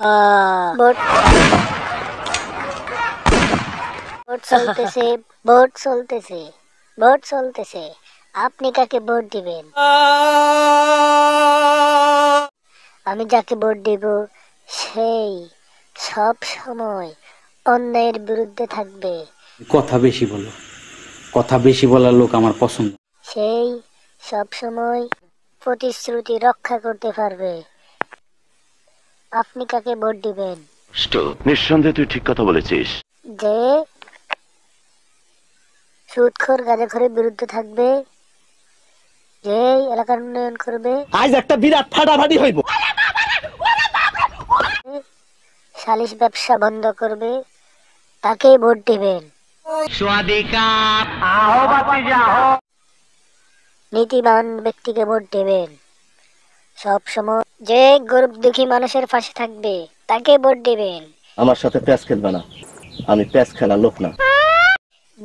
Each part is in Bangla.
Boat ah. বোট চলতেছে বোট চলতেছে চলতেছে আপনি কাকে ভোট দিবেন আমি যাকে ভোট দিব সেই সব সময় অন্যায়ের বিরুদ্ধে থাকবে কথা বেশি বলো কথা বেশি বলার লোক আমার পছন্দ সেই সব সময় প্রতিশ্রুতি রক্ষা করতে পারবে আপনি কাকে ভোট দিবেন নিঃসন্দেহে তুই ঠিক কথা বলেছিস যে সুদখোর গাঁজাখোরের বিরুদ্ধে থাকবে যে এলাকার উন্নয়ন করবে আজ একটা বিরাট ফাটাফাটি হইব সালিশ ব্যবসা বন্ধ করবে তাকে ভোট দিবেন নীতিবান ব্যক্তিকে ভোট দেবেন সব সময় যে গরিব দুঃখী মানুষের পাশে থাকবে তাকে ভোট দিবেন আমার সাথে প্যাস খেলবে না আমি প্যাস খেলা লোক না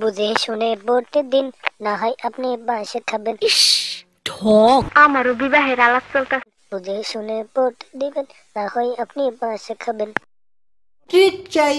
বুঝে শুনে ভোটের দিন না হয় আপনি বাসে খাবেন ঠক আমারও বিবাহের আলাপ চলতা বুঝে শুনে ভোট দিবেন না হয় আপনি বাসে খাবেন ঠিক চাই